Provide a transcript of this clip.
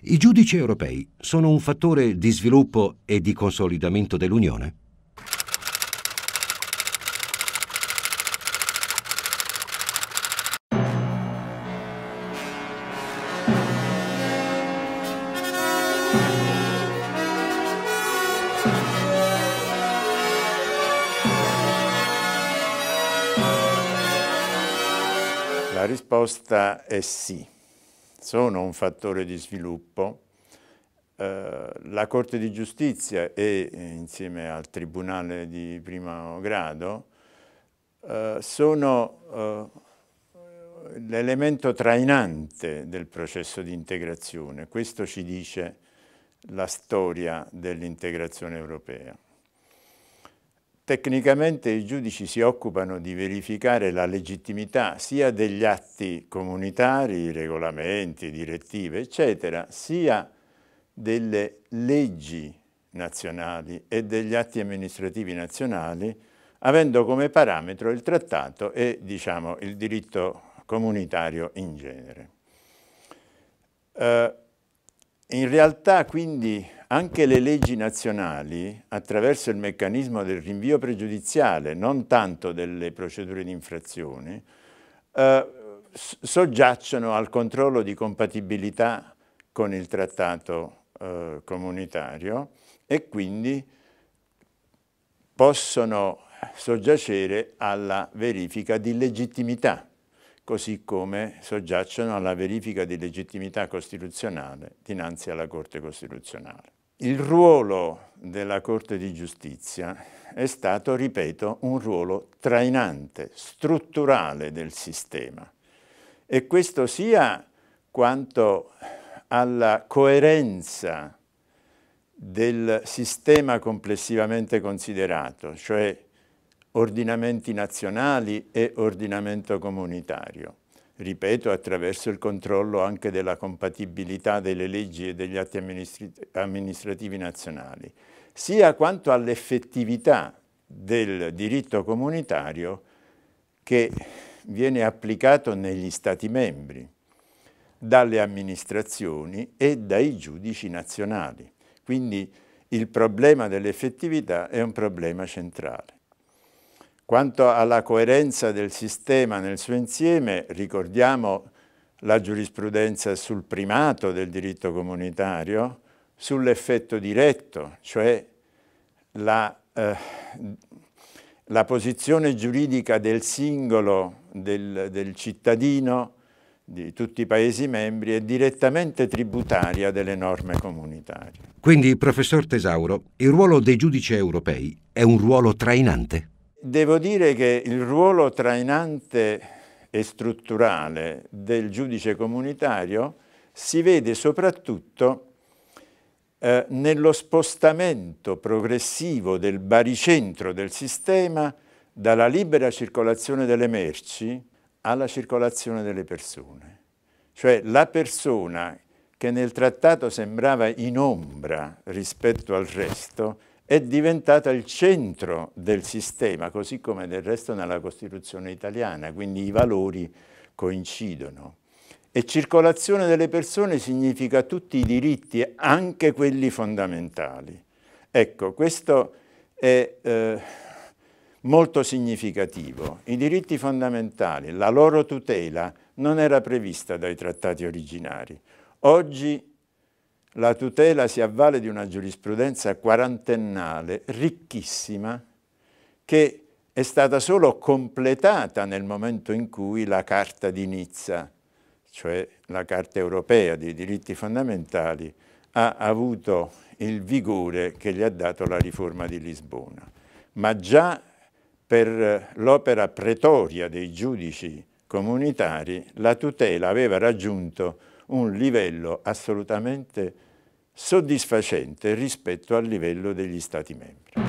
I giudici europei sono un fattore di sviluppo e di consolidamento dell'Unione? La risposta è sì, sono un fattore di sviluppo. Eh, la Corte di Giustizia e eh, insieme al Tribunale di primo grado eh, sono eh, l'elemento trainante del processo di integrazione. Questo ci dice la storia dell'integrazione europea. Tecnicamente i giudici si occupano di verificare la legittimità sia degli atti comunitari, regolamenti, direttive, eccetera, sia delle leggi nazionali e degli atti amministrativi nazionali, avendo come parametro il trattato e diciamo, il diritto comunitario in genere. Eh, in realtà quindi anche le leggi nazionali, attraverso il meccanismo del rinvio pregiudiziale, non tanto delle procedure di infrazione, eh, soggiacciono al controllo di compatibilità con il trattato eh, comunitario e quindi possono soggiacere alla verifica di legittimità, così come soggiacciono alla verifica di legittimità costituzionale dinanzi alla Corte Costituzionale. Il ruolo della Corte di Giustizia è stato, ripeto, un ruolo trainante, strutturale del sistema. E questo sia quanto alla coerenza del sistema complessivamente considerato, cioè ordinamenti nazionali e ordinamento comunitario, ripeto, attraverso il controllo anche della compatibilità delle leggi e degli atti amministrativi nazionali, sia quanto all'effettività del diritto comunitario che viene applicato negli Stati membri, dalle amministrazioni e dai giudici nazionali. Quindi il problema dell'effettività è un problema centrale. Quanto alla coerenza del sistema nel suo insieme, ricordiamo la giurisprudenza sul primato del diritto comunitario, sull'effetto diretto, cioè la, eh, la, posizione giuridica del singolo, del, del cittadino, di tutti i Paesi membri è direttamente tributaria delle norme comunitarie. Quindi, professor Tesauro, il ruolo dei giudici europei è un ruolo trainante? Devo dire che il ruolo trainante e strutturale del giudice comunitario si vede soprattutto eh, nello spostamento progressivo del baricentro del sistema dalla libera circolazione delle merci alla circolazione delle persone. Cioè la persona che nel trattato sembrava in ombra rispetto al resto, è diventata il centro del sistema, così come del resto nella Costituzione italiana, quindi i valori coincidono. E circolazione delle persone significa tutti i diritti, anche quelli fondamentali. Ecco, questo è eh, molto significativo. I diritti fondamentali, la loro tutela, non era prevista dai trattati originari. Oggi la tutela si avvale di una giurisprudenza quarantennale ricchissima che è stata solo completata nel momento in cui la Carta di Nizza, cioè la Carta europea dei diritti fondamentali, ha avuto il vigore che gli ha dato la riforma di Lisbona. Ma già per l'opera pretoria dei giudici comunitari la tutela aveva raggiunto un livello assolutamente soddisfacente rispetto al livello degli Stati membri.